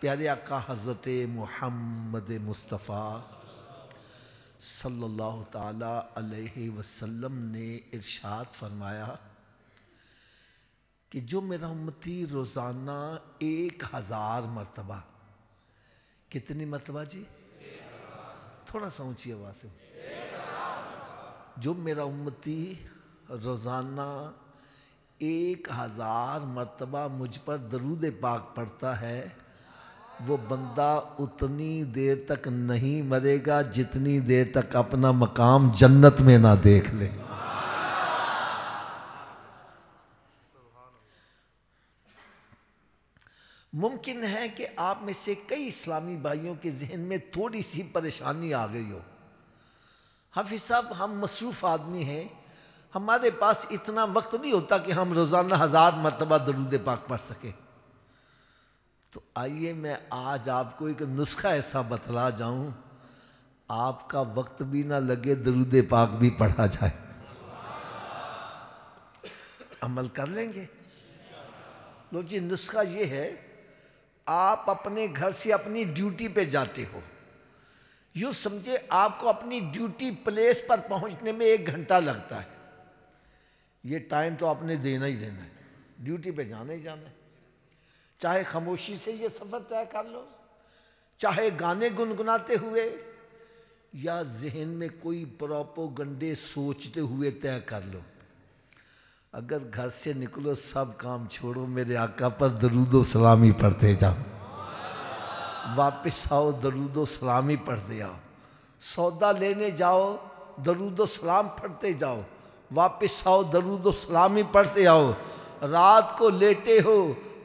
प्यारे आका हज़रत मोहम्मद मुस्तफ़ा सल्लल्लाहु ताला अलैहि वसल्लम ने इरशाद फरमाया कि जो मेरा उम्मती रोज़ाना एक हज़ार मरतबा कितनी मरतबा जी थोड़ा सा ऊँची आवाज़ से जो मेरा उम्मती रोज़ाना एक हज़ार मरतबा मुझ पर दरूद पाक पड़ता है वो बंदा उतनी देर तक नहीं मरेगा जितनी देर तक अपना मकाम जन्नत में ना देख ले मुमकिन है कि आप में से कई इस्लामी भाइयों के जहन में थोड़ी सी परेशानी आ गई हो हाफिज साहब हम मसरूफ़ आदमी हैं हमारे पास इतना वक्त नहीं होता कि हम रोज़ाना हज़ार मरतबा दरूद पाक पढ़ सकें तो आइए मैं आज आपको एक नुस्खा ऐसा बतला जाऊं आपका वक्त भी ना लगे दरूद पाक भी पढ़ा जाए अमल कर लेंगे लो जी नुस्खा ये है आप अपने घर से अपनी ड्यूटी पे जाते हो यू समझे आपको अपनी ड्यूटी प्लेस पर पहुंचने में एक घंटा लगता है ये टाइम तो आपने देना ही देना है ड्यूटी पे जाना ही जाना है चाहे खामोशी से ये सफ़र तय कर लो चाहे गाने गुनगुनाते हुए या जहन में कोई प्रोपो गंडे सोचते हुए तय कर लो अगर घर से निकलो सब काम छोड़ो मेरे आका पर दरूदो सलामी पढ़ते जाओ वापस आओ दरूदो सलामी पढ़ते आओ सौदा लेने जाओ दरूदो सलाम पढ़ते जाओ वापस आओ दरूदो सलामी पढ़ते आओ रात को लेटे हो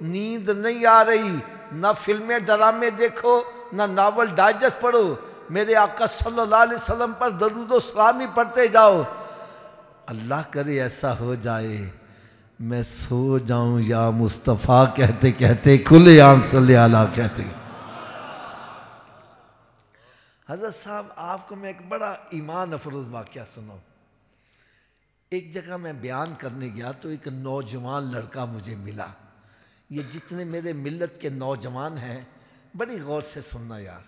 नींद नहीं आ रही ना फिल्में ड्रामे देखो ना नावल डाइजेस्ट पढ़ो मेरे आका सल्लल्लाहु अलैहि वसल्लम पर दरूद सलाम ही पढ़ते जाओ अल्लाह करे ऐसा हो जाए मैं सो जाऊं या मुस्तफ़ा कहते कहते खुले आम सल्ला कहते हजरत साहब आपको मैं एक बड़ा ईमान अफरोज वाक्य सुनो एक जगह मैं बयान करने गया तो एक नौजवान लड़का मुझे मिला ये जितने मेरे मिल्लत के नौजवान हैं बड़ी गौर से सुनना यार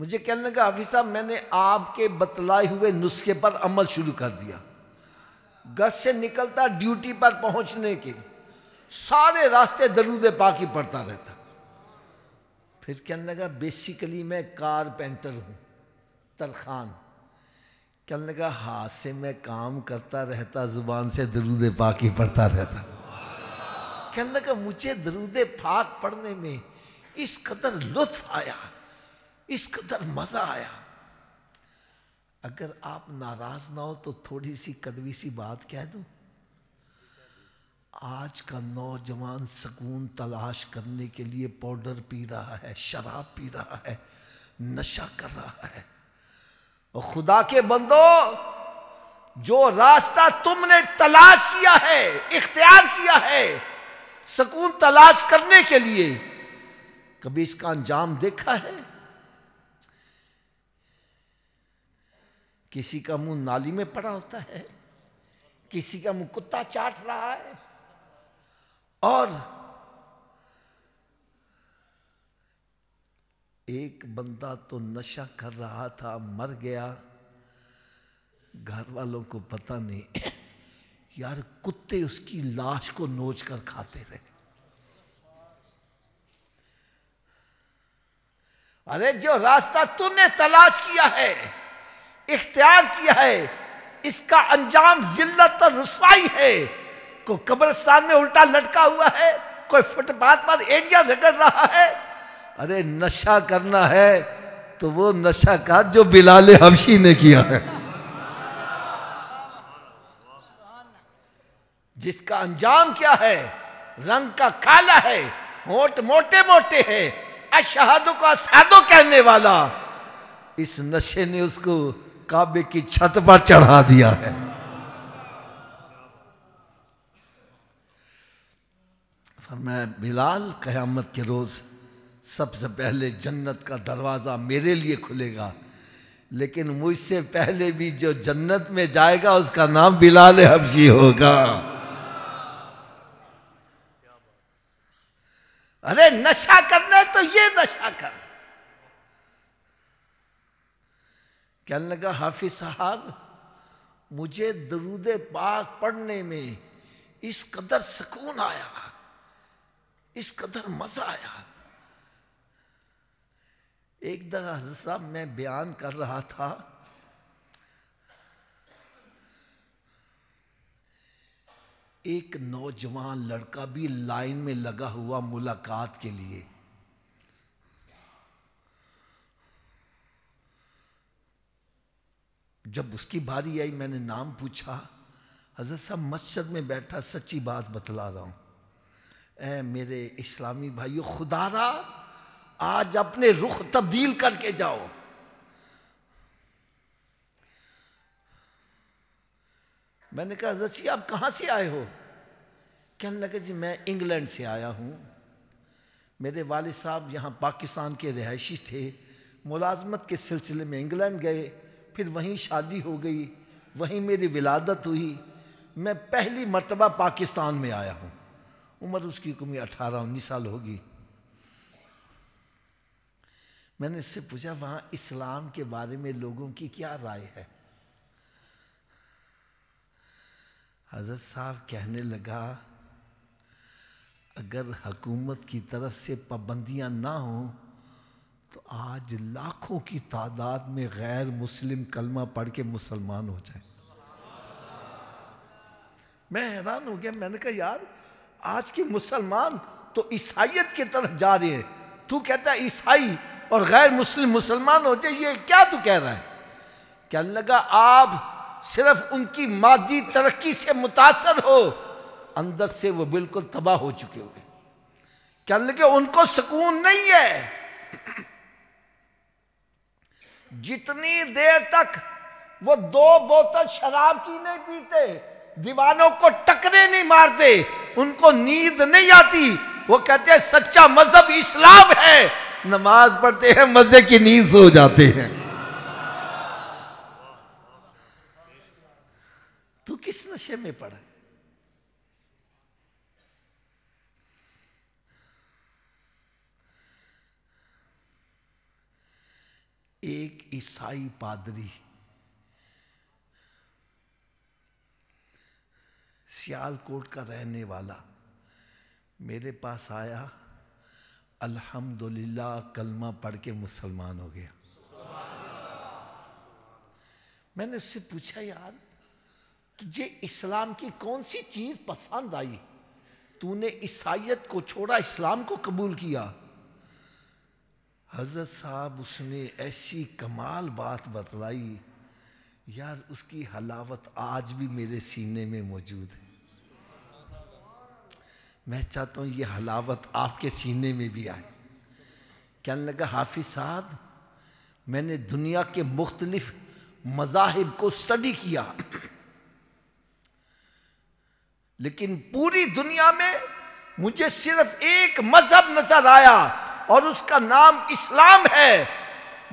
मुझे कहने लगा हाफिज साहब मैंने आपके बतलाए हुए नुस्खे पर अमल शुरू कर दिया घर से निकलता ड्यूटी पर पहुंचने के सारे रास्ते दरूद पाकि पड़ता रहता फिर कहने लगा बेसिकली मैं कारपेंटर हूं तरखान कहने लगा हाथ से मैं काम करता रहता ज़ुबान से दरूद पाकि पड़ता रहता कहने लगा मुझे दरूद फाक पढ़ने में इस कदर लुत्फ आया इस कदर मज़ा आया अगर आप नाराज ना हो तो थोड़ी सी कड़वी सी बात कह दू आज का नौजवान सुकून तलाश करने के लिए पाउडर पी रहा है शराब पी रहा है नशा कर रहा है और खुदा के बंदो जो रास्ता तुमने तलाश किया है इख्तियार किया है सुकून तलाश करने के लिए कभी इसका अंजाम देखा है किसी का मुंह नाली में पड़ा होता है किसी का मुंह कुत्ता चाट रहा है और एक बंदा तो नशा कर रहा था मर गया घर वालों को पता नहीं यार कुत्ते उसकी लाश को नोच कर खाते रहे अरे जो रास्ता तूने तलाश किया है इख्तियार किया है इसका अंजाम जिल्लत और रसवाई है को कब्रस्तान में उल्टा लटका हुआ है कोई फुटपाथ पर एरिया रगड़ रहा है अरे नशा करना है तो वो नशा का जो बिलाल हमशी ने किया है जिसका अंजाम क्या है रंग का काला है होट मोटे मोटे है अशहादों का सादो कहने वाला इस नशे ने उसको काबे की छत पर चढ़ा दिया है मैं बिलाल कयामत के रोज सबसे पहले जन्नत का दरवाज़ा मेरे लिए खुलेगा लेकिन मुझसे पहले भी जो जन्नत में जाएगा उसका नाम बिलाल हबशी होगा अरे नशा करना है तो ये नशा कर कहने लगा हाफिज साहब मुझे दरूद पाक पढ़ने में इस कदर सुकून आया इस कदर मजा आया एक दफा हजरत साहब मैं बयान कर रहा था एक नौजवान लड़का भी लाइन में लगा हुआ मुलाकात के लिए जब उसकी बारी आई मैंने नाम पूछा हजरत साहब मस्जिद में बैठा सच्ची बात बतला रहा हूं ऐ मेरे इस्लामी भाइयों खुदारा आज अपने रुख तब्दील करके जाओ मैंने कहा जी आप कहाँ से आए हो कहने लगे जी मैं इंग्लैंड से आया हूँ मेरे वाल साहब यहाँ पाकिस्तान के रहायशी थे मुलाजमत के सिलसिले में इंग्लैंड गए फिर वहीं शादी हो गई वहीं मेरी विलादत हुई मैं पहली मरतबा पाकिस्तान में आया हूँ उम्र उसकी कमी अठारह उन्नीस साल होगी मैंने इससे पूछा वहाँ इस्लाम के बारे में लोगों की क्या राय है हजरत साहब कहने लगा अगर हकूमत की तरफ से पाबंदियाँ ना हों तो आज लाखों की तादाद में गैर मुस्लिम कलमा पढ़ के मुसलमान हो जाए मैं हैरान हो गया मैंने कहा यार आज के मुसलमान तो ईसाइत की तरफ जा रहे हैं तू कहता है ईसाई और गैर मुस्लिम मुसलमान हो जाए ये क्या तू कह रहा है कहने लगा आप सिर्फ उनकी मादी तरक्की से मुतासर हो अंदर से वो बिल्कुल तबाह हो चुके होंगे क्या लगे उनको सुकून नहीं है जितनी देर तक वो दो बोतल शराब की नहीं पीते दीवानों को टकरे नहीं मारते उनको नींद नहीं आती वो कहते हैं सच्चा मजहब इस्लाम है नमाज पढ़ते हैं मजे की नींद सो जाते हैं तू किस नशे में पड़ा एक ईसाई पादरी सियालकोट का रहने वाला मेरे पास आया अल्हम्दुलिल्लाह कलमा पढ़ के मुसलमान हो गया मैंने उससे पूछा यार तुझे इस्लाम की कौन सी चीज़ पसंद आई तूने ईसाइत को छोड़ा इस्लाम को कबूल किया हजरत साहब उसने ऐसी कमाल बात बतलाई यार उसकी हलावत आज भी मेरे सीने में मौजूद है मैं चाहता हूँ ये हलावत आपके सीने में भी आए कहने लगा हाफिज साहब मैंने दुनिया के मुख्तलिफ मजाहब को स्टडी किया लेकिन पूरी दुनिया में मुझे सिर्फ एक मजहब नजर आया और उसका नाम इस्लाम है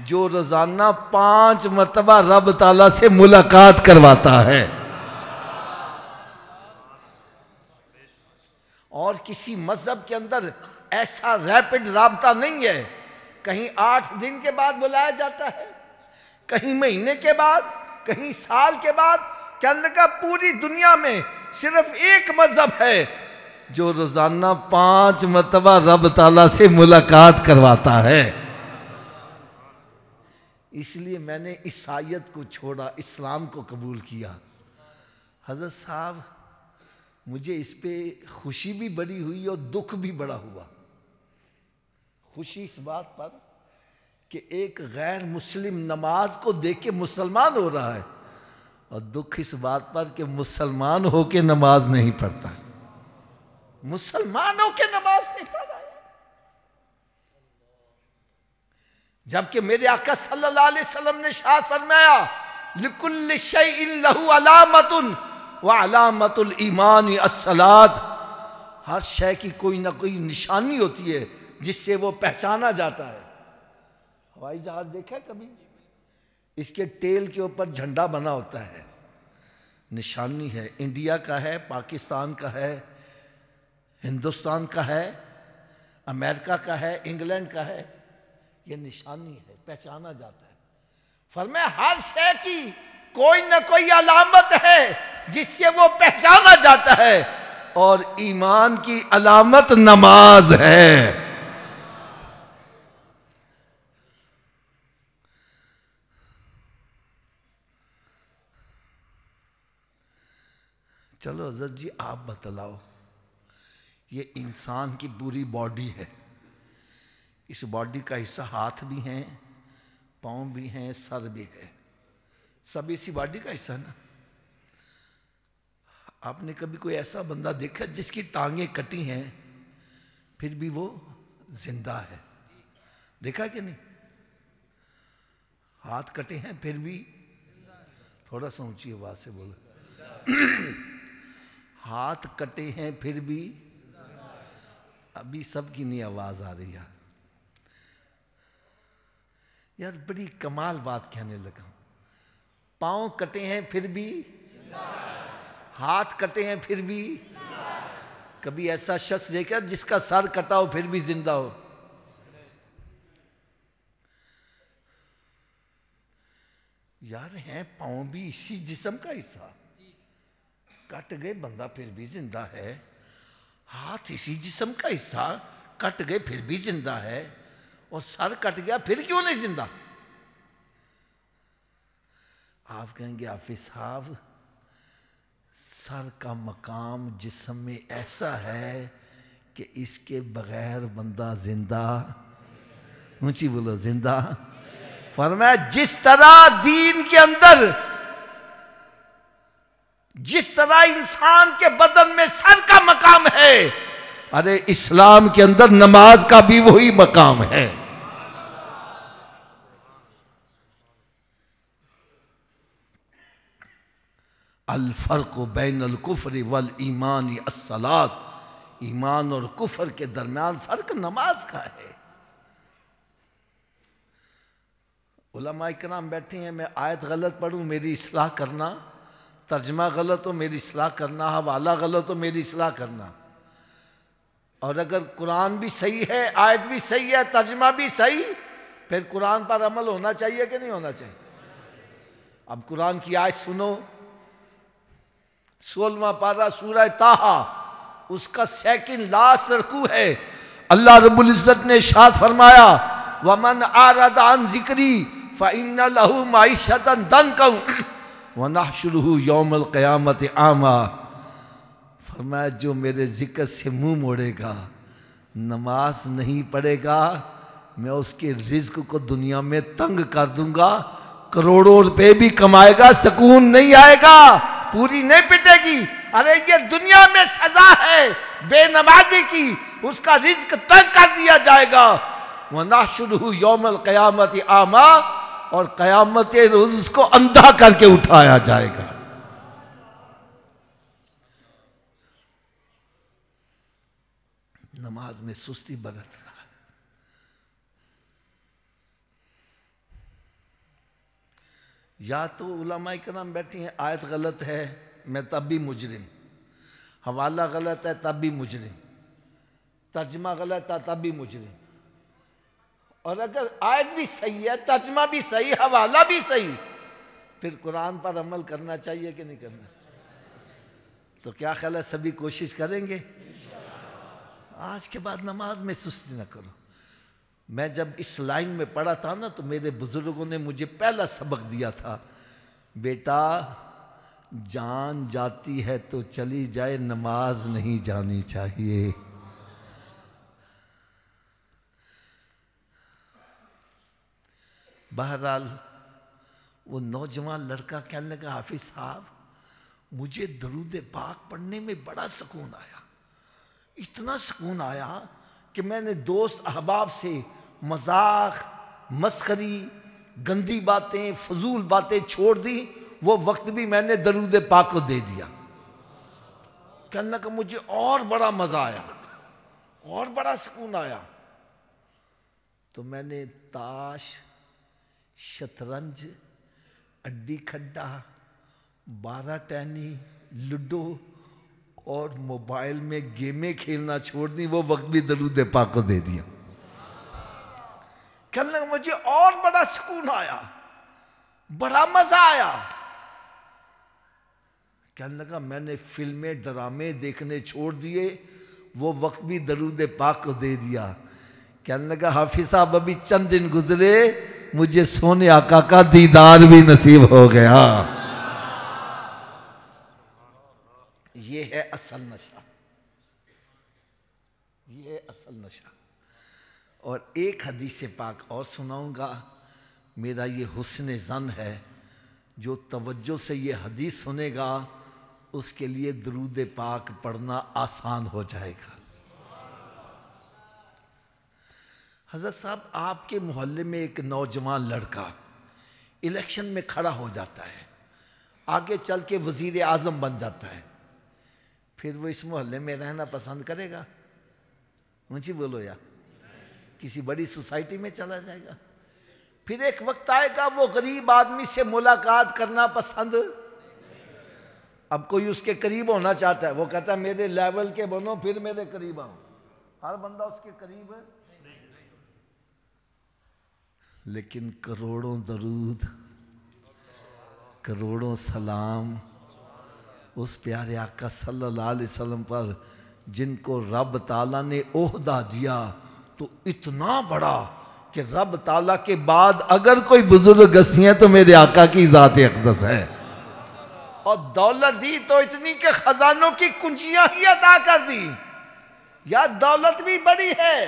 जो रोजाना पांच मरतबा रब ताला से मुलाकात करवाता है और किसी मजहब के अंदर ऐसा रैपिड रबता नहीं है कहीं आठ दिन के बाद बुलाया जाता है कहीं महीने के बाद कहीं साल के बाद कहने का पूरी दुनिया में सिर्फ एक मजहब है जो रोजाना पांच मरतबा रब ताला से मुलाकात करवाता है इसलिए मैंने ईसाइत को छोड़ा इस्लाम को कबूल किया हजरत साहब मुझे इस पर खुशी भी बड़ी हुई और दुख भी बड़ा हुआ खुशी इस बात पर कि एक गैर मुस्लिम नमाज को देख के मुसलमान हो रहा है और दुख इस बात पर कि मुसलमान होके नमाज नहीं पढ़ता मुसलमान होके नमाज नहीं पढ़ा जबकि मेरे आका सल्लल्लाहु अलैहि वसल्लम ने शाह फरमाया लिकुल लहू अलामतुन व अलामतुल ईमान असलात हर शय की कोई ना कोई निशानी होती है जिससे वो पहचाना जाता है हवाई जहाज देखा है कभी इसके टेल के ऊपर झंडा बना होता है निशानी है इंडिया का है पाकिस्तान का है हिंदुस्तान का है अमेरिका का है इंग्लैंड का है ये निशानी है पहचाना जाता है फरमे हर शह की कोई ना कोई अलामत है जिससे वो पहचाना जाता है और ईमान की अलामत नमाज है चलो हजरत जी आप बतलाओ ये इंसान की पूरी बॉडी है इस बॉडी का हिस्सा हाथ भी हैं पाँव भी हैं सर भी है सब इसी बॉडी का हिस्सा ना आपने कभी कोई ऐसा बंदा देखा जिसकी टांगे कटी हैं फिर भी वो जिंदा है देखा कि नहीं हाथ कटे हैं फिर भी थोड़ा सा ऊंची आवाज से बोलो हाथ कटे हैं फिर भी अभी सबकी नहीं आवाज आ रही है यार बड़ी कमाल बात कहने लगा पांव कटे हैं फिर भी हाथ कटे हैं फिर भी कभी ऐसा शख्स देखा जिसका सर कटा हो फिर भी जिंदा हो यार हैं पांव भी इसी जिसम का हिस्सा कट गए बंदा फिर भी जिंदा है हाथ इसी जिसम का हिस्सा कट गए फिर भी जिंदा है और सर कट गया फिर क्यों नहीं जिंदा आप कहेंगे आफि साहब सर का मकाम जिसम में ऐसा है कि इसके बगैर बंदा जिंदा ऊंची बोलो जिंदा फरमाया जिस तरह दीन के अंदर जिस तरह इंसान के बदन में सर का मकाम है अरे इस्लाम के अंदर नमाज का भी वही मकाम है अलफर्क बैन अलकुफर वल ईमान असलात ईमान और कुफर के दरमियान फर्क नमाज का है उलमा कराम बैठे हैं मैं आयत गलत पढ़ू मेरी इसलाह करना तर्जमा गलत हो मेरी सलाह करना हवाला गलत हो मेरी सलाह करना और अगर कुरान भी सही है आयत भी सही है तर्जमा भी सही फिर कुरान पर अमल होना चाहिए कि नहीं होना चाहिए अब कुरान की आयत सुनो सोलवा पारा सूरह ताहा उसका सेकंड लास्ट रकू है अल्लाह रबुल इज़्ज़त ने शाद फरमाया वमन आरदान जिक्री फ़िन लहू माइशतन दन कहूँ वनाशरहू यौमल क़यामत आमा फरमाया जो मेरे ज़िक्र से मुंह मोड़ेगा नमाज नहीं पढ़ेगा मैं उसके रिज्क को दुनिया में तंग कर दूंगा करोड़ों रुपए भी कमाएगा सुकून नहीं आएगा पूरी नहीं पिटेगी अरे ये दुनिया में सजा है बेनमाजी की उसका रिज्क तंग कर दिया जाएगा वना शुरू यौमल क़यामत आमा और कयामत रोज उसको अंधा करके उठाया जाएगा नमाज में सुस्ती बरत रहा है या तो उलमा कराम बैठी है आयत गलत है मैं तब भी मुजरिम हवाला गलत है तब भी मुजरिम तर्जमा गलत है तब भी मुजरिम और अगर आयत भी सही है तर्जमा भी सही हवाला भी सही फिर कुरान पर अमल करना चाहिए कि नहीं करना चाहिए तो क्या ख्याल है सभी कोशिश करेंगे आज के बाद नमाज में सुस्ती ना करो मैं जब इस लाइन में पढ़ा था ना तो मेरे बुजुर्गों ने मुझे पहला सबक दिया था बेटा जान जाती है तो चली जाए नमाज नहीं जानी चाहिए बहरहाल वो नौजवान लड़का कहने लगा हाफिज साहब मुझे दरूद पाक पढ़ने में बड़ा सुकून आया इतना सुकून आया कि मैंने दोस्त अहबाब से मजाक मस्करी गंदी बातें फजूल बातें छोड़ दी वो वक्त भी मैंने दरूद पाक को दे दिया कहने लगा मुझे और बड़ा मज़ा आया और बड़ा सुकून आया तो मैंने ताश शतरंज अड्डी खड्डा बारह टहनी लूडो और मोबाइल में गेमें खेलना छोड़ दी वो वक्त भी दरूद पाक को दे दिया लगा मुझे और बड़ा सुकून आया बड़ा मजा आया कहने लगा मैंने फिल्में ड्रामे देखने छोड़ दिए वो वक्त भी दरूद पाक को दे दिया कहने लगा हाफिज साहब अभी चंद दिन गुजरे मुझे सोने आका का दीदार भी नसीब हो गया ये है असल नशा ये है असल नशा और एक हदीस पाक और सुनाऊंगा मेरा ये हुसन जन है जो तवज्जो से ये हदीस सुनेगा उसके लिए दरूद पाक पढ़ना आसान हो जाएगा हजरत साहब आपके मोहल्ले में एक नौजवान लड़का इलेक्शन में खड़ा हो जाता है आगे चल के वज़ी आजम बन जाता है फिर वो इस मोहल्ले में रहना पसंद करेगा मुझे बोलो यार किसी बड़ी सोसाइटी में चला जाएगा फिर एक वक्त आएगा वो गरीब आदमी से मुलाकात करना पसंद अब कोई उसके करीब होना चाहता है वो कहता है मेरे लेवल के बनो फिर मेरे करीब आओ हर बंदा उसके करीब है लेकिन करोड़ों दरूद करोड़ों सलाम उस प्यारे आका सल्लल्लाहु अलैहि वसल्लम पर जिनको रब ताला ने ओहदा दिया तो इतना बड़ा कि रब ताला के बाद अगर कोई बुजुर्ग गस्ती है तो मेरे आका की ज़ात अकदस है और दौलत दी तो इतनी के खजानों की कुंजियां ही अदा कर दी या दौलत भी बड़ी है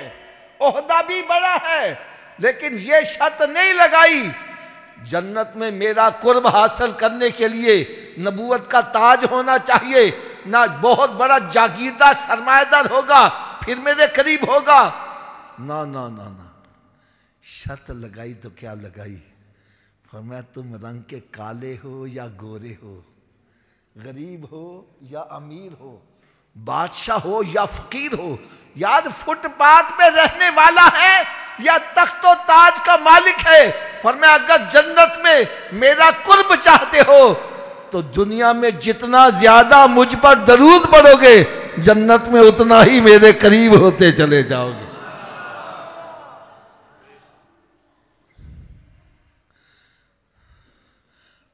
ओहदा भी बड़ा है लेकिन ये शर्त नहीं लगाई जन्नत में मेरा कुर्ब हासिल करने के लिए नबूत का ताज होना चाहिए ना बहुत बड़ा जागीरदार सरमाएदार होगा फिर मेरे करीब होगा ना ना ना ना शर्त लगाई तो क्या लगाई फरमाया तुम रंग के काले हो या गोरे हो गरीब हो या अमीर हो बादशाह हो या फकीर हो याद फुटपाथ पे रहने वाला है या तख्तो ताज का मालिक है पर मैं अगर जन्नत में मेरा कुर्ब चाहते हो तो दुनिया में जितना ज्यादा मुझ पर दरूद पड़ोगे जन्नत में उतना ही मेरे करीब होते चले जाओगे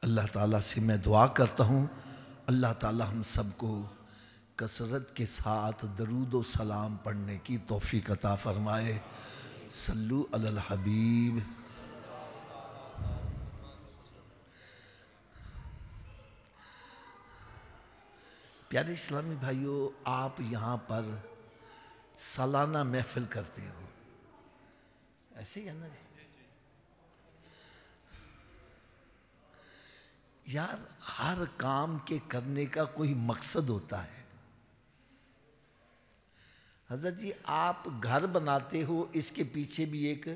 अल्लाह ताला से मैं दुआ करता हूं अल्लाह ताला हम सबको कसरत के साथ दरूद व सलाम पढ़ने की तोहफी कता फ़रमाए सल्लु अल हबीब प्यारे इस्लामी भाइयों आप यहाँ पर सालाना महफिल करते हो ऐसे ही है ना यार हर काम के करने का कोई मकसद होता है हजरत जी आप घर बनाते हो इसके पीछे भी एक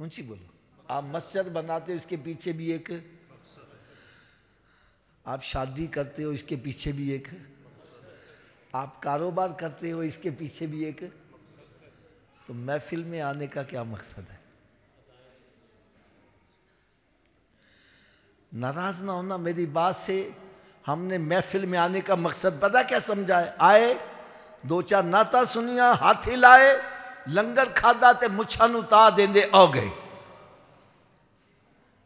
मुंशी बोलो आप मस्जिद बनाते हो इसके पीछे भी एक आप शादी करते हो इसके पीछे भी एक आप कारोबार करते हो इसके पीछे भी एक तो महफिल में आने का क्या मकसद है नाराज ना होना मेरी बात से हमने महफिल में आने का मकसद पता क्या समझा है आए दो चार नाता सुनिया हाथी लाए लंगर खादा ते मुछा ना ਤਾ ਦੇਂਦੇ ਆ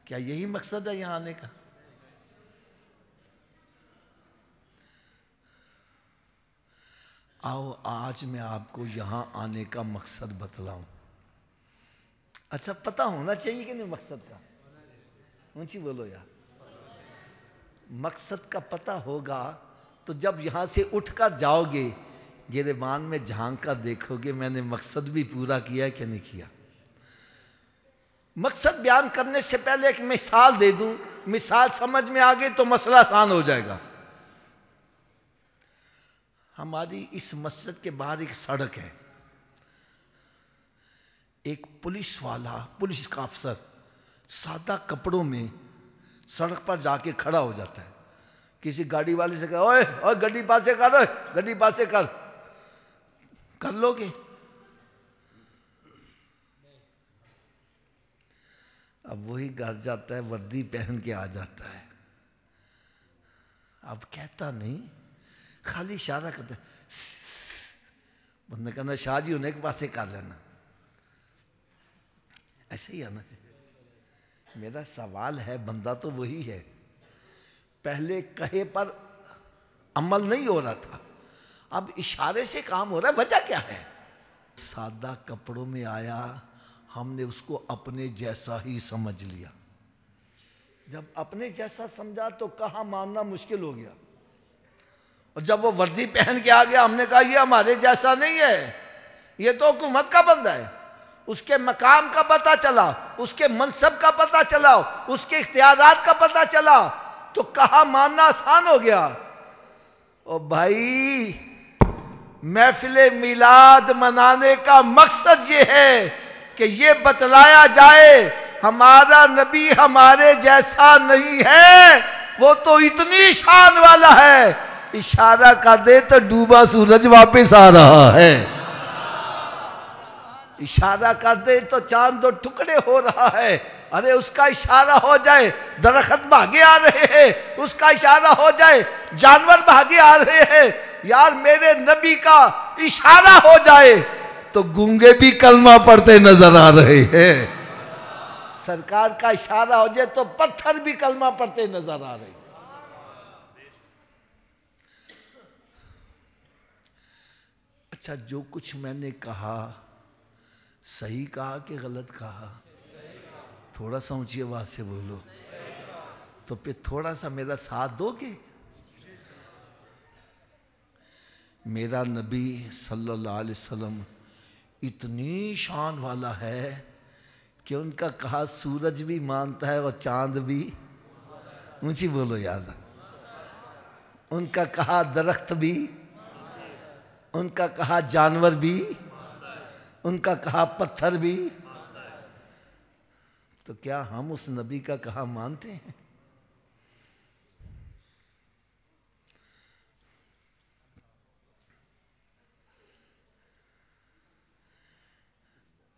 क्या यही मकसद है यहां आने का आओ आज मैं आपको यहां आने का मकसद बतलाऊं अच्छा पता होना चाहिए कि नहीं मकसद का ऊंची बोलो यार मकसद का पता होगा तो जब यहां से उठकर जाओगे बान में झांक कर देखोगे मैंने मकसद भी पूरा किया कि नहीं किया मकसद बयान करने से पहले एक मिसाल दे दूं मिसाल समझ में आ गई तो मसला आसान हो जाएगा हमारी इस मस्जिद के बाहर एक सड़क है एक पुलिस वाला पुलिस का अफसर सादा कपड़ों में सड़क पर जाके खड़ा हो जाता है किसी गाड़ी वाले से कहा ओए ओए गड्डी पासे कर गड्डी पासे कर कर लोगे अब वही घर जाता है वर्दी पहन के आ जाता है अब कहता नहीं खाली इशारा करता बंदा कहना शाहजी उन्हें के पास कर लेना ऐसे ही आना चाहिए मेरा सवाल है बंदा तो वही है पहले कहे पर अमल नहीं हो रहा था अब इशारे से काम हो रहा है वजह क्या है सादा कपड़ों में आया हमने उसको अपने जैसा ही समझ लिया जब अपने जैसा समझा तो कहा मानना मुश्किल हो गया और जब वो वर्दी पहन के आ गया हमने कहा ये हमारे जैसा नहीं है ये तो हुकूमत का बंदा है उसके मकाम का पता चला उसके मनसब का पता चला उसके इख्तियार का पता चला तो कहा मानना आसान हो गया और भाई महफिल मिलाद मनाने का मकसद ये है कि ये बतलाया जाए हमारा नबी हमारे जैसा नहीं है वो तो इतनी शान वाला है इशारा कर दे तो डूबा सूरज वापस आ रहा है इशारा कर दे तो चांद दो तो टुकड़े हो रहा है अरे उसका इशारा हो जाए दरखत भागे आ रहे हैं उसका इशारा हो जाए जानवर भागे आ रहे हैं यार मेरे नबी का इशारा हो जाए तो गूंगे भी कलमा पढ़ते नजर आ रहे हैं सरकार का इशारा हो जाए तो पत्थर भी कलमा पढ़ते नजर आ रहे अच्छा जो कुछ मैंने कहा सही कहा कि गलत कहा थोड़ा सा ऊंची आवाज से बोलो तो फिर थोड़ा सा मेरा साथ दोगे मेरा नबी सल्लल्लाहु अलैहि वसल्लम इतनी शान वाला है कि उनका कहा सूरज भी मानता है और चांद भी ऊँची बोलो याद उनका कहा दरख्त भी उनका कहा जानवर भी उनका कहा पत्थर भी तो क्या हम उस नबी का कहा मानते हैं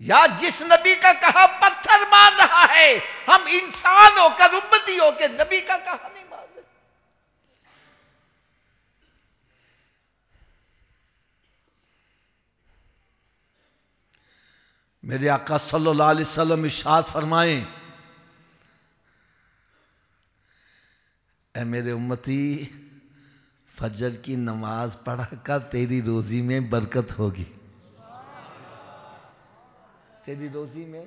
या जिस नबी का कहा पत्थर मान रहा है हम इंसान होकर उम्मती होकर नबी का कहा नहीं मान रहे मेरे आका सल्लल्लाहु अलैहि वसल्लम इशाद फरमाए मेरे उम्मती फजर की नमाज पढ़ा कर तेरी रोजी में बरकत होगी तेरी रोजी में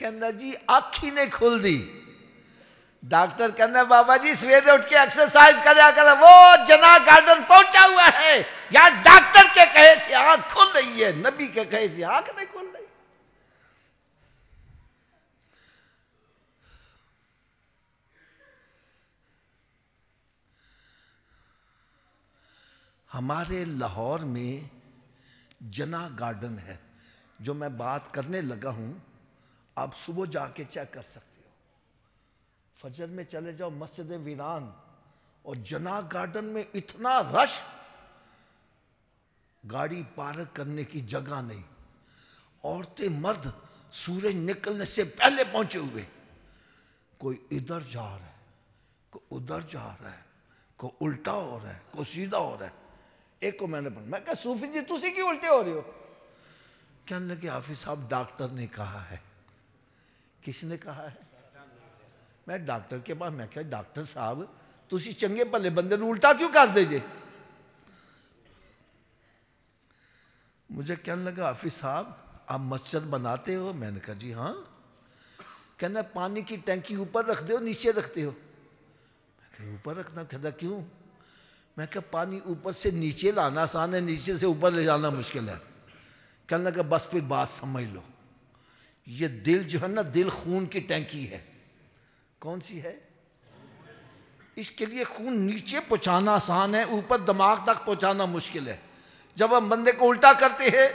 कहना जी अख ही ने खुल दी डॉक्टर कहना बाबा जी सवेरे उठ के एक्सरसाइज कर वो जना गार्डन पहुंचा हुआ है यार डॉक्टर के कहे से आंख खुल रही है नबी के कहे से आंख नहीं खुल रही हमारे लाहौर में जना गार्डन है जो मैं बात करने लगा हूं आप सुबह जाके चेक कर सकते हो फजर में चले जाओ मस्जिद वीरान और जना गार्डन में इतना रश गाड़ी पार्क करने की जगह नहीं औरतें मर्द सूरज निकलने से पहले पहुंचे हुए कोई इधर जा रहा है कोई उधर जा रहा है को उल्टा हो रहा है कोई सीधा हो रहा है एक को मैंने मैं क्या सूफी जी तुम क्यों उल्टे हो रहे हो कहने लगे हाफिज साहब डॉक्टर ने कहा है किसने कहा है मैं डॉक्टर के पास मैं क्या डॉक्टर साहब तुम चंगे भले बंदे उल्टा क्यों कर दे जे मुझे कहने लगा हाफिज साहब आप मच्छर बनाते हो मैंने कहा जी हाँ कहना पानी की टैंकी ऊपर रख दो नीचे रखते हो मैं कह ऊपर रखना कहता क्यों मैं कहा पानी ऊपर से नीचे लाना आसान है नीचे से ऊपर ले जाना मुश्किल है कहने लगा बस फिर बात समझ लो ये दिल जो है ना दिल खून की टैंकी है कौन सी है इसके लिए खून नीचे पहुँचाना आसान है ऊपर दिमाग तक पहुँचाना मुश्किल है जब हम बंदे को उल्टा करते हैं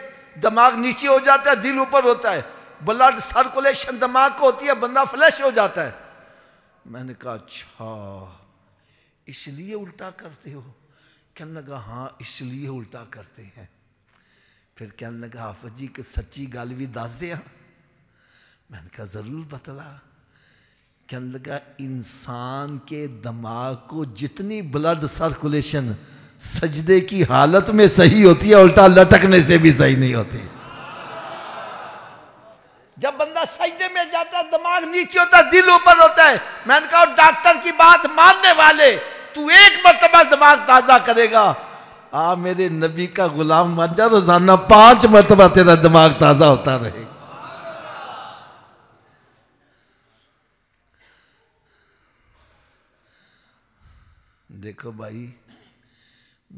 दिमाग नीचे हो जाता है दिल ऊपर होता है ब्लड सर्कुलेशन दिमाग को होती है बंदा फ्लैश हो जाता है मैंने कहा अच्छा इसलिए उल्टा करते हो कहने लगा हाँ इसलिए उल्टा करते हैं फिर कहने लगा हाफज जी कि सच्ची गल भी दस दें मैंने कहा ज़रूर बतला कह लगा इंसान के दिमाग को जितनी ब्लड सर्कुलेशन सजदे की हालत में सही होती है उल्टा लटकने से भी सही नहीं होती जब बंदा सजदे में जाता है दिमाग नीचे होता है दिल ऊपर होता है मैंने कहा डॉक्टर की बात मानने वाले तू एक मरतबा दिमाग ताज़ा करेगा आ मेरे नबी का गुलाम बन जा रोजाना पांच मरतबा तेरा दिमाग ताजा होता रहे देखो भाई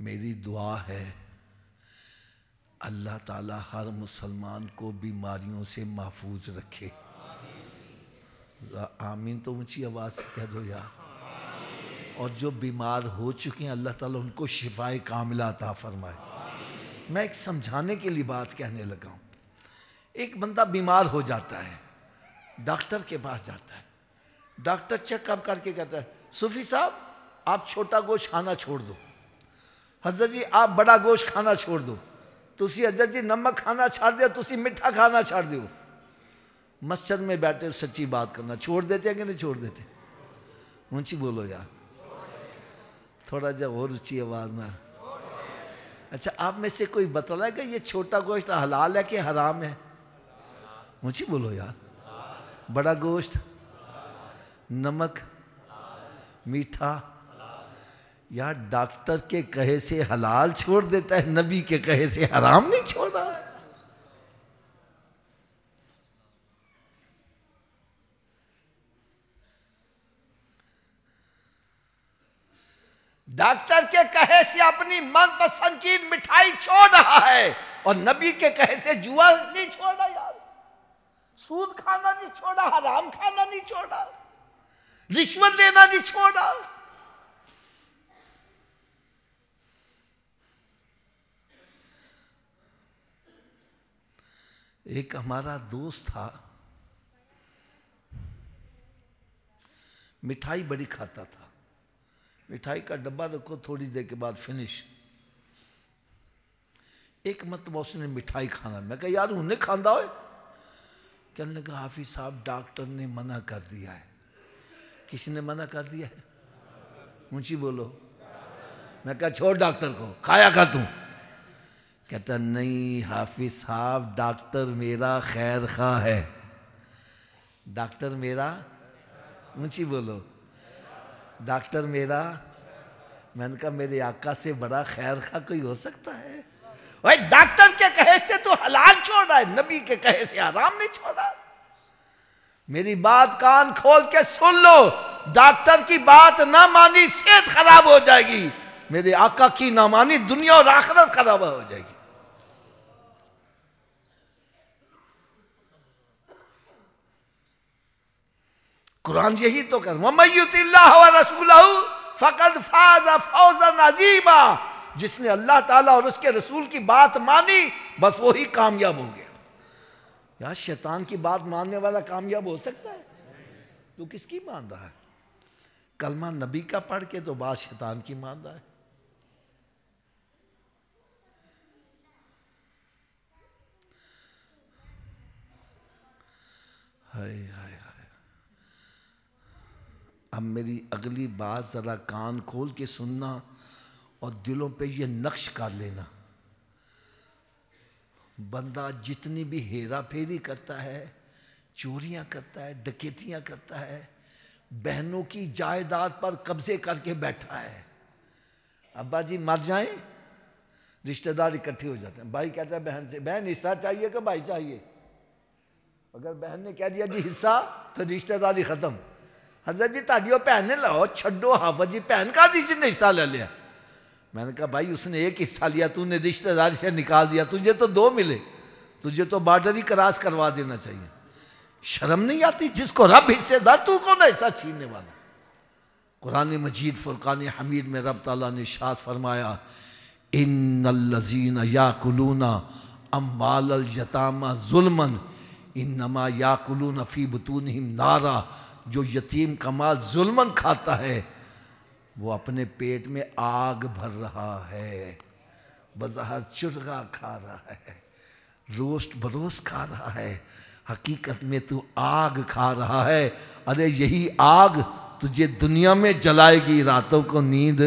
मेरी दुआ है अल्लाह ताला हर मुसलमान को बीमारियों से महफूज रखे आमीन तो ऊंची आवाज़ से कह दो यार और जो बीमार हो चुके हैं अल्लाह ताला उनको शिफाए कामिला अता फरमाए मैं एक समझाने के लिए बात कहने लगा हूँ एक बंदा बीमार हो जाता है डॉक्टर के पास जाता है डॉक्टर चेकअप करके कहता है सूफी साहब आप छोटा गोश्त खाना छोड़ दो हजरत जी आप बड़ा गोश्त खाना छोड़ दो तुसी हजरत जी नमक खाना छाड़ दिया तुसी मिठा खाना छाड़ दो मस्जिद में बैठे सच्ची बात करना छोड़ देते हैं कि नहीं छोड़ देते मुंशी बोलो यार थोड़ा जब और ऊँची आवाज़ में अच्छा आप में से कोई बतलाएगा ये छोटा गोश्त हलाल है कि हराम है मुझे बोलो यार बड़ा गोश्त नमक मीठा यार डॉक्टर के कहे से हलाल छोड़ देता है नबी के कहे से हराम नहीं डॉक्टर के कहे से अपनी मनपसंद चीज मिठाई छोड़ रहा है और नबी के कहे से जुआ नहीं छोड़ा यार सूद खाना नहीं छोड़ा हराम खाना नहीं छोड़ा रिश्वत लेना नहीं छोड़ा एक हमारा दोस्त था मिठाई बड़ी खाता था मिठाई का डब्बा रखो थोड़ी देर के बाद फिनिश एक मतलब उसने मिठाई खाना मैं कह यार उन्हें खाना हो कहने कहा हाफिज साहब डॉक्टर ने मना कर दिया है किसी ने मना कर दिया है ऊंची बोलो मैं कह छोड़ डॉक्टर को खाया खा तू कहता नहीं हाफिज साहब डॉक्टर मेरा खैर खा है डॉक्टर मेरा ऊंची बोलो डॉक्टर मेरा मैंने कहा मेरे आका से बड़ा खैर खा कोई हो सकता है भाई डॉक्टर के कहे से तो हलाल रहा है नबी के कहे से आराम नहीं छोड़ा मेरी बात कान खोल के सुन लो डॉक्टर की बात ना मानी सेहत खराब हो जाएगी मेरे आका की ना मानी दुनिया और आखरत खराब हो जाएगी कुरान यही तो कर फ़कद फाजा फौजा नजीमा जिसने अल्लाह ताला और उसके रसूल की बात मानी बस वही कामयाब हो गया यार शैतान की बात मानने वाला कामयाब हो सकता है तू तो किसकी मान रहा है कलमा नबी का पढ़ के तो बात शैतान की मान रहा है हाय अब मेरी अगली बात ज़रा कान खोल के सुनना और दिलों पे ये नक्श कर लेना बंदा जितनी भी हेरा फेरी करता है चोरियां करता है डकैतियां करता है बहनों की जायदाद पर कब्जे करके बैठा है अब्बा जी मर जाए रिश्तेदार इकट्ठे हो जाते हैं भाई कहता है बहन से बहन हिस्सा चाहिए कि भाई चाहिए अगर बहन ने कह दिया जी हिस्सा तो रिश्तेदारी ख़त्म हजरत जी ताड़ी वो भैन ने लाओ छो हाफत जी भैन का जिसने हिस्सा ले लिया मैंने कहा भाई उसने एक हिस्सा लिया तूने रिश्तेदारी से निकाल दिया तुझे तो दो मिले तुझे तो बॉर्डर ही क्रॉस करवा देना चाहिए शर्म नहीं आती जिसको रब हिस्सेदार तू कौन ऐसा छीनने वाला कुरान मजीद फुरकान हमीद में रब तला ने शाद फरमाया इन या कुलूना अम्बाल यतामा जुलमन इन नमा या कुलून फी बतून नारा जो यतीम का माल जुल्मन खाता है वो अपने पेट में आग भर रहा है बजहर चुरगा खा रहा है रोस्ट बरोस खा रहा है हकीकत में तू आग खा रहा है अरे यही आग तुझे दुनिया में जलाएगी रातों को नींद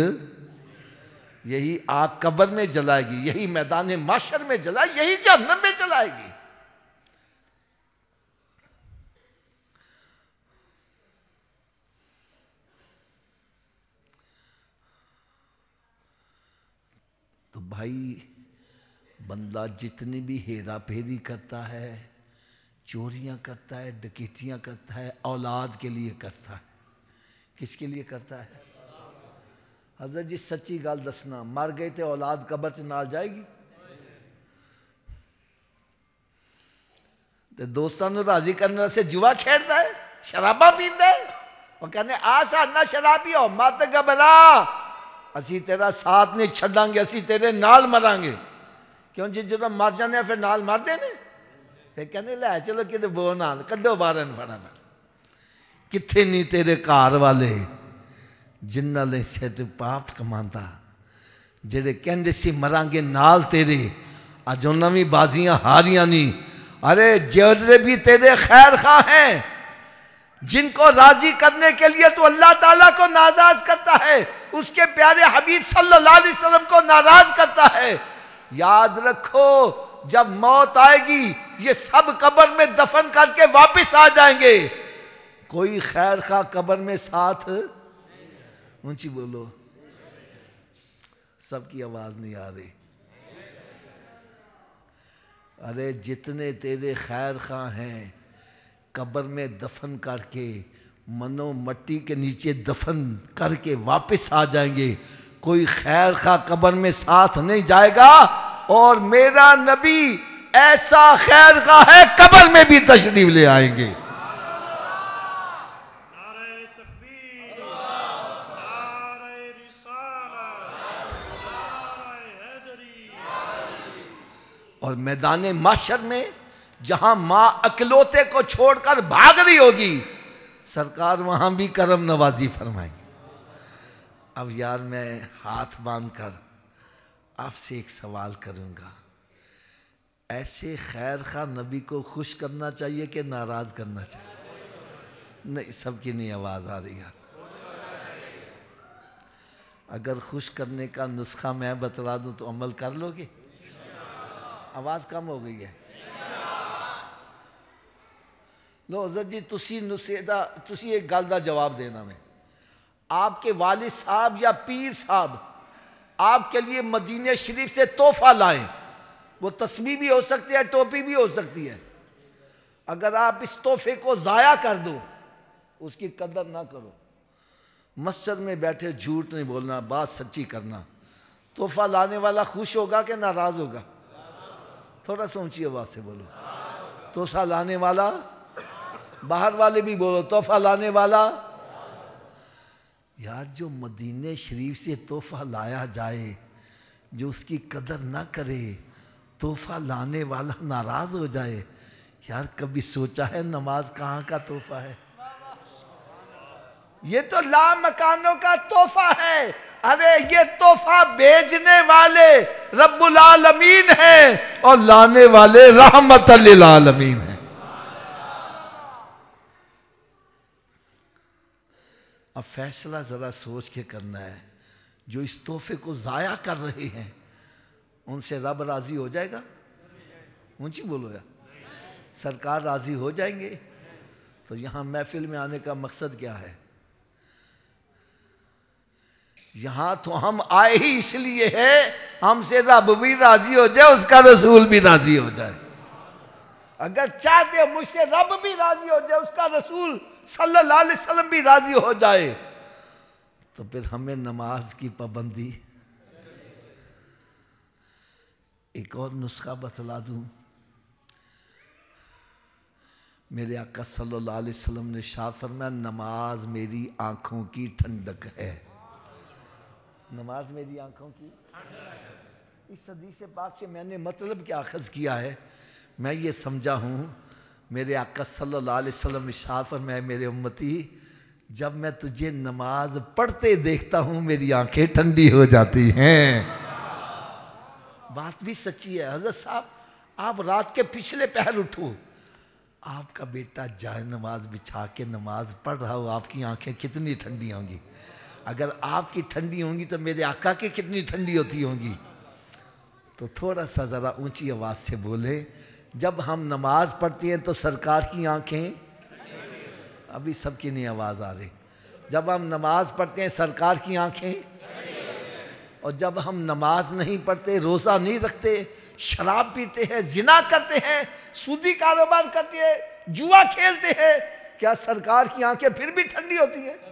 यही आग कब्र में जलाएगी यही मैदान माशर में जलाएगी यही जहनम में जलाएगी भाई बंदा जितनी भी हेरा फेरी करता है चोरियां करता है डकैतियां करता है औलाद के लिए करता है किसके लिए करता है हजरत जी सच्ची गाल दसना मर गए थे औलाद कब्र च नाल जाएगी तो दोस्तों ने राजी करने वास्ते जुआ खेड़ता है शराबा पीता है और कहने आ सा शराबी हो मत गबरा असी तेरा साथ नहीं छदा असी तेरे नाल मरेंगे क्यों जी जो मर जाने फिर नाल मरते ने फिर कहने लै चलो कि बो नाल क्डो बार फटाफट कितने नहीं तेरे घर वाले जिन्हें ले सिर पाप कमा जेडे केंद्र से मरेंगे नाल तेरे अज उन्हें भी बाजिया हारिया नहीं अरे जेरे भी तेरे खैर खां हैं जिनको राजी करने के लिए तो अल्लाह ताला को नाजाज करता है उसके प्यारे हबीब सल्लल्लाहु अलैहि वसल्लम को नाराज करता है याद रखो जब मौत आएगी ये सब कब्र में दफन करके वापस आ जाएंगे कोई खैर खा कब्र में साथ ऊंची बोलो सबकी आवाज नहीं आ रही अरे जितने तेरे खैर खां हैं कब्र में दफन करके मनो मट्टी के नीचे दफन करके वापस आ जाएंगे कोई खैर खा कबर में साथ नहीं जाएगा और मेरा नबी ऐसा खैर खा है कबर में भी तशरीफ ले आएंगे और मैदान माशर में जहां माँ अकलौते को छोड़कर भाग रही होगी सरकार वहाँ भी करम नवाजी फरमाएंगे अब यार मैं हाथ बांध कर आपसे एक सवाल करूँगा ऐसे खैर खा नबी को खुश करना चाहिए कि नाराज़ करना चाहिए नहीं सबकी नहीं आवाज़ आ रही है अगर खुश करने का नुस्खा मैं बतला दूं तो अमल कर लोगे आवाज़ कम हो गई है लो हजरत जी तुम ਨੁਸੇਦਾ तुम एक गल का जवाब देना मैं आपके वाल साहब या पीर साहब आपके लिए मदीने शरीफ से तोहफा लाएं वो तस्वीर भी हो सकती है टोपी भी हो सकती है अगर आप इस तोहफे को ज़ाया कर दो उसकी कदर ना करो मस्जिद में बैठे झूठ नहीं बोलना बात सच्ची करना तोहफा लाने वाला खुश होगा कि नाराज़ होगा थोड़ा सा ऊंची आवाज़ से बोलो तोहफा लाने वाला बाहर वाले भी बोलो तोहफा लाने वाला यार जो मदीने शरीफ से तोहफा लाया जाए जो उसकी कदर ना करे तोहफा लाने वाला नाराज हो जाए यार कभी सोचा है नमाज कहाँ का तोहफा है ये तो ला मकानों का तोहफा है अरे ये तोहफा भेजने वाले रब्बुल आलमीन है और लाने वाले रहमत आलमीन है अब फैसला ज़रा सोच के करना है जो इस तोहफे को ज़ाया कर रहे हैं उनसे रब राज़ी हो जाएगा ऊंची बोलो यार सरकार राज़ी हो जाएंगे तो यहाँ महफिल में आने का मकसद क्या है यहाँ तो हम आए ही इसलिए है हमसे रब भी राज़ी हो जाए उसका रसूल भी राज़ी हो जाए अगर चाहते मुझसे रब भी राजी हो जाए उसका रसूल सल्लल्लाहु अलैहि वसल्लम भी राजी हो जाए तो फिर हमें नमाज की पाबंदी एक और नुस्खा बतला दूं मेरे आका सल्लल्लाहु अलैहि वसल्लम ने शाह फरमाया नमाज मेरी आंखों की ठंडक है नमाज मेरी आंखों की इस सदी से पाक से मैंने मतलब क्या अखज़ किया है मैं ये समझा हूँ मेरे आका सल्लल्लाहु अलैहि वसल्लम इशार मेरे उम्मती जब मैं तुझे नमाज पढ़ते देखता हूँ मेरी आंखें ठंडी हो जाती हैं बात भी सच्ची है हजरत साहब आप रात के पिछले पहर उठो आपका बेटा जाए नमाज बिछा के नमाज पढ़ रहा हो आपकी आंखें कितनी ठंडी होंगी अगर आपकी ठंडी होंगी तो मेरे आका की कितनी ठंडी होती होंगी तो थोड़ा सा ज़रा ऊंची आवाज़ से बोले जब हम नमाज पढ़ते हैं तो सरकार की आंखें अभी सबकी नहीं आवाज़ आ रही जब हम नमाज पढ़ते हैं सरकार की आंखें और जब हम नमाज नहीं पढ़ते रोज़ा नहीं रखते शराब पीते हैं जिना करते हैं सूदी कारोबार करते हैं जुआ खेलते हैं क्या सरकार की आंखें फिर भी ठंडी होती हैं